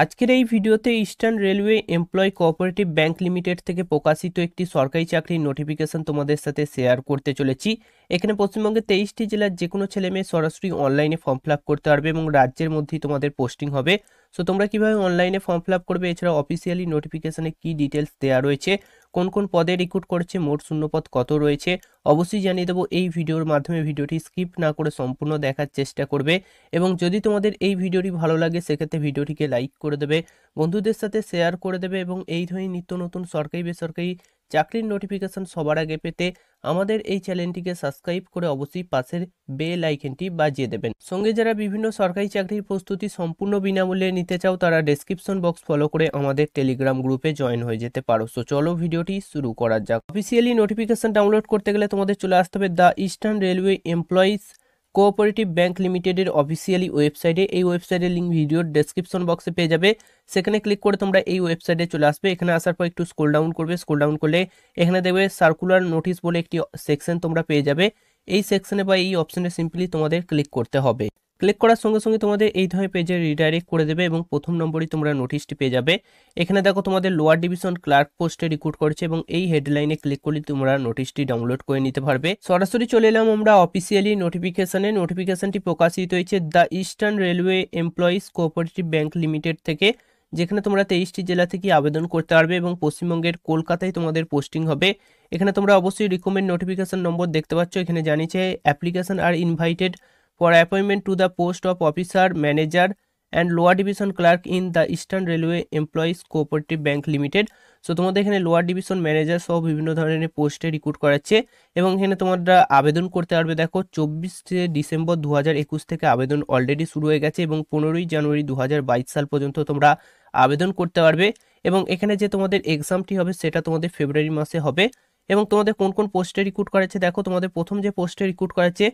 আজকের এই ভিডিওতে eastern railway employ cooperative bank limited থেকে প্রকাশিত একটি সরকারি চাকরির নোটিফিকেশন তোমাদের সাথে শেয়ার করতে চলেছি এখানে পশ্চিমবঙ্গের তেইশটি জেলার যে কোনো ছেলে মেয়ে সরাসরি অনলাইনে ফর্ম ফিল করতে পারবে এবং রাজ্যের মধ্যেই তোমাদের পোস্টিং হবে সো তোমরা কিভাবে অনলাইনে ফর্ম ফিল করবে এছাড়া অফিসিয়ালি নোটিফিকেশানে কি ডিটেলস দেওয়া রয়েছে কোন কোন পদে রিক্রুট করেছে মোট শূন্যপদ কত রয়েছে অবশ্যই জানিয়ে দেবো এই ভিডিওর মাধ্যমে ভিডিওটি স্কিপ না করে সম্পূর্ণ দেখার চেষ্টা করবে এবং যদি তোমাদের এই ভিডিওটি ভালো লাগে সেক্ষেত্রে ভিডিওটিকে লাইক করে দেবে বন্ধুদের সাথে শেয়ার করে দেবে এবং এই ধরনের নিত্য নতুন সরকারি বেসরকারি চাকরির নোটিফিকেশন সবার আগে পেতে আমাদের এই চ্যানেলটিকে সাবস্ক্রাইব করে অবশ্যই পাশের বেল আইকনটি বাজিয়ে দেবেন সঙ্গে যারা বিভিন্ন সরকারি চাকরির প্রস্তুতি সম্পূর্ণ বিনামূল্যে নিতে চাও তারা ডেসক্রিপশন বক্স ফলো করে আমাদের টেলিগ্রাম গ্রুপে জয়েন হয়ে যেতে পারো সো চলো ভিডিওটি শুরু করা যাক অফিসিয়ালি নোটিফিকেশন ডাউনলোড করতে গেলে তোমাদের চলে আসতে হবে the eastern railway employees cooperative bank লিমিটেডের অফিসিয়ালি ওয়েবসাইটে এই ওয়েবসাইটের লিঙ্ক ভিডিওর ডেসক্রিপশন বক্সে পেয়ে যাবে সেখানে ক্লিক করে তোমরা এই ওয়েবসাইটে চলে আসবে এখানে আসার পর একটু স্কোল ডাউন করবে স্কোল ডাউন করলে এখানে দেখবে সার্কুলার নোটিশ বলে একটি সেকশন তোমরা পেয়ে যাবে এই সেকশনে বা এই অপশানে সিম্পলি তোমাদের ক্লিক করতে হবে ক্লিক করার সঙ্গে সঙ্গে তোমাদের এই ধরনের পেজে রিডাইরেক্ট করে দেবে এবং প্রথম নম্বরই তোমরা নোটিশটি পেয়ে যাবে এখানে দেখো তোমাদের লোয়ার ডিভিশন ক্লার্ক পোস্টে রিক্রুট করেছে এবং এই হেডলাইনে ক্লিক করলে তোমরা নোটিশটি ডাউনলোড করে নিতে পারবে সরাসরি চলে এলাম আমরা অফিসিয়ালি নোটিফিকেশনে নোটিফিকেশনটি প্রকাশিত হয়েছে the eastern railway employees cooperative bank limited থেকে যেখানে তোমরা তেইশটি জেলা থেকে আবেদন করতে পারবে এবং পশ্চিমবঙ্গের কলকাতায় তোমাদের পোস্টিং হবে এখানে তোমরা অবশ্যই রিকমেন্ড নোটিফিকেশন নম্বর দেখতে পাচ্ছ এখানে জানিয়েছে application are invited for appointment to the post of officer manager and lower division clerk in the eastern railway employees cooperative bank limited so তোমাদের এখানে লোয়ার ডিভিশন ম্যানেজার সহ বিভিন্ন ধরনের পোস্টে রিক্রুট করাচ্ছে এবং এখানে তোমরা আবেদন করতে পারবে দেখো চব্বিশে ডিসেম্বর দু একুশ থেকে আবেদন অলরেডি শুরু হয়ে গেছে এবং পনেরোই জানুয়ারি দু সাল পর্যন্ত তোমরা আবেদন করতে পারবে এবং এখানে যে তোমাদের এক্সামটি হবে সেটা তোমাদের ফেব্রুয়ারি মাসে হবে এবং তোমাদের কোন কোন পোস্টে রিক্রুট করাচ্ছে দেখো তোমাদের প্রথম যে পোস্টে রিক্রুট করাচ্ছে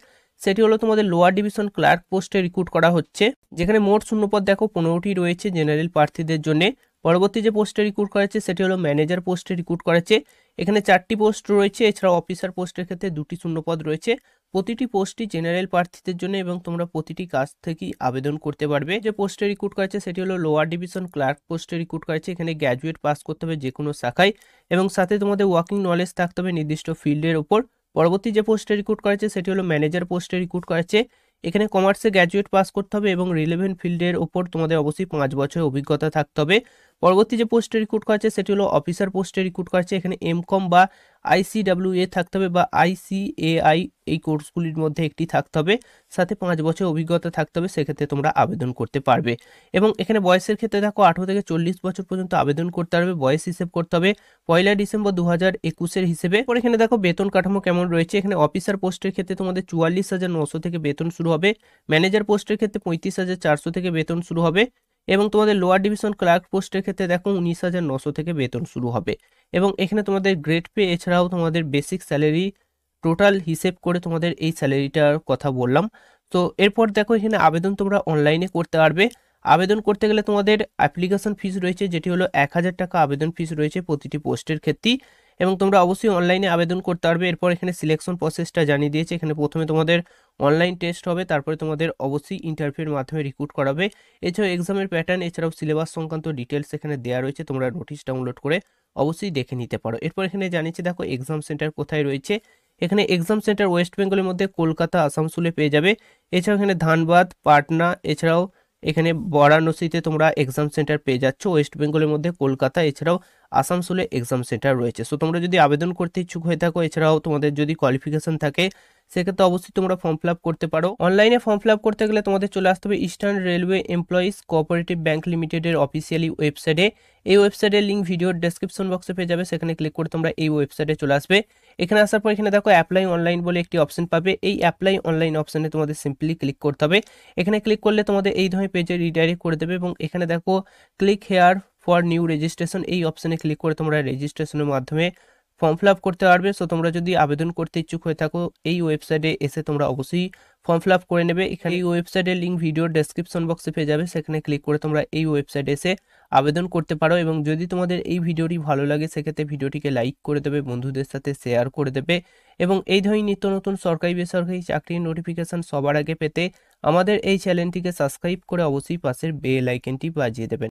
সেটি হলো তোমাদের লোয়ার ডিভিশন ক্লার্ক পোস্টে রিক্রুট করা হচ্ছে যেখানে মোট শূন্যপদ দেখো পনেরোটি রয়েছে জেনারেল প্রার্থীদের জন্য পরবর্তী যে পোস্টে রিক্রুট করেছে সেটি হলো ম্যানেজার পোস্টে রিক্রুট করেছে এখানে চারটি পোস্ট রয়েছে এছাড়াও অফিসার পোস্টের ক্ষেত্রে দুটি শূন্যপদ রয়েছে প্রতিটি পোস্টটি জেনারেল প্রার্থীদের জন্য এবং তোমরা প্রতিটি কাজ থেকেই আবেদন করতে পারবে যে পোস্টে রিক্রুট করেছে সেটি হলো লোয়ার ডিভিশন ক্লার্ক পোস্টে রিক্রুট করেছে এখানে গ্র্যাজুয়েট পাস করতে হবে যে কোনো শাখায় এবং সাথে তোমাদের ওয়ার্কিং নলেজ থাকতে হবে নির্দিষ্ট ফিল্ডের ওপর পরবর্তী যে পোস্টে রিক্রুট করেছে সেটি হলো ম্যানেজার পোস্টে রিক্রুট করেছে এখানে কমার্সে গ্র্যাজুয়েট পাস করতে হবে এবং রিলেভেন্ট ফিল্ডের ওপর তোমাদের অবশ্যই পাঁচ বছরের অভিজ্ঞতা থাকতে হবে পরবর্তী যে পোস্টে রিক্রুট করেছে সেটি হলো অফিসার পোস্টে রিক্রুট করেছে এখানে এম কম বা আইসিডাব্লিউ এ থাকতে হবে বা আইসিএআই এই কোর্সগুলির মধ্যে একটি থাকতে হবে সাথে পাঁচ বছর অভিজ্ঞতা থাকতে হবে সেক্ষেত্রে তোমরা আবেদন করতে পারবে এবং এখানে বয়সের ক্ষেত্রে দেখো আঠেরো থেকে চল্লিশ বছর পর্যন্ত আবেদন করতে পারবে বয়স হিসেব করতে হবে পয়লা ডিসেম্বর দু হাজার একুশের হিসেবে পরে এখানে দেখো বেতন কাঠামো কেমন রয়েছে এখানে অফিসার পোস্টের ক্ষেত্রে তোমাদের চুয়াল্লিশ হাজার নশো থেকে বেতন শুরু হবে ম্যানেজার পোস্টের ক্ষেত্রে পঁয়ত্রিশ হাজার চারশো থেকে বেতন শুরু হবে এবং তোমাদের লোয়ার ডিভিশন ক্লার্ক পোস্টের ক্ষেত্রে দেখো উনিশ হাজার নশো থেকে বেতন শুরু হবে এবং এখানে তোমাদের গ্রেড পে এছাড়াও তোমাদের বেসিক স্যালারি টোটাল হিসেব করে তোমাদের এই স্যালারিটার কথা বললাম তো এরপর দেখো এখানে আবেদন তোমরা অনলাইনে করতে পারবে আবেদন করতে গেলে তোমাদের অ্যাপ্লিকেশন ফিস রয়েছে যেটি হলো এক হাজার টাকা আবেদন ফিস রয়েছে প্রতিটি পোস্টের ক্ষেত্রেই এবং তোমরা অবশ্যই অনলাইনে আবেদন করতে পারবে এরপর এখানে সিলেকশন প্রসেসটা জানিয়ে দিয়েছে এখানে প্রথমে তোমাদের অনলাইন টেস্ট হবে তারপরে তোমাদের অবশ্যই ইন্টারভিউর মাধ্যমে রিক্রুট করাবে এছাড়াও এক্সামের প্যাটার্ন এছাড়াও সিলেবাস সংক্রান্ত ডিটেলস এখানে দেওয়া রয়েছে তোমরা নোটিশ ডাউনলোড করে অবশ্যই দেখে নিতে পারো এরপর এখানে জানিয়েছে দেখো এক্সাম সেন্টার কোথায় রয়েছে এখানে এক্সাম সেন্টার ওয়েস্ট বেঙ্গলের মধ্যে কলকাতা আসানসোলে পেয়ে যাবে এছাড়াও এখানে ধানবাদ পাটনা এছাড়াও এখানে বারাণসীতে তোমরা এক্সাম সেন্টার পেয়ে যাচ্ছ ওয়েস্ট বেঙ্গলের মধ্যে কলকাতা এছাড়াও আসানসোলে এক্সাম সেন্টার রয়েছে সো তোমরা যদি আবেদন করতে ইচ্ছুক হয়ে থাকো এছাড়াও তোমাদের যদি কোয়ালিফিকেশন থাকে সেক্ষেত্রে অবশ্যই তোমরা ফর্ম ফিল করতে পারো অনলাইনে ফর্ম ফিল করতে গেলে তোমাদের চলে আসতে হবে eastern railway employees cooperative bank লিমিটেডের অফিসিয়ালি ওয়েবসাইটে এই ওয়েবসাইটের লিঙ্ক ভিডিওর ডেসক্রিপশন বক্সে পেয়ে যাবে সেখানে ক্লিক করে তোমরা এই ওয়েবসাইটে চলে আসবে এখানে আসার পর এখানে দেখো অ্যাপ্লাই অনলাইন বলে একটি অপশন পাবে এই অ্যাপ্লাই অনলাইন অপশানে তোমাদের সিম্পলি ক্লিক করতে হবে এখানে ক্লিক করলে তোমাদের এই ধরনের পেজে রিডাইরেক্ট করে দেবে এবং এখানে দেখো click here for new registration এই অপশানে ক্লিক করে তোমরা রেজিস্ট্রেশনের মাধ্যমে ফর্ম ফিল করতে পারবে সো তোমরা যদি আবেদন করতে ইচ্ছুক হয়ে থাকো এই ওয়েবসাইটে এসে তোমরা অবশ্যই ফর্ম ফিল করে নেবে এখানে এই ওয়েবসাইটের লিঙ্ক ভিডিওর ডেসক্রিপশন বক্সে পেয়ে যাবে সেখানে ক্লিক করে তোমরা এই ওয়েবসাইটে এসে আবেদন করতে পারো এবং যদি তোমাদের এই ভিডিওটি ভালো লাগে সেক্ষেত্রে ভিডিওটিকে লাইক করে দেবে বন্ধুদের সাথে শেয়ার করে দেবে এবং এই ধরনের নিত্য নতুন সরকারি বেসরকারি চাকরির নোটিফিকেশান সবার আগে পেতে আমাদের এই চ্যানেলটিকে সাবস্ক্রাইব করে অবশ্যই পাশের বেল আইকনটি বাজিয়ে দেবেন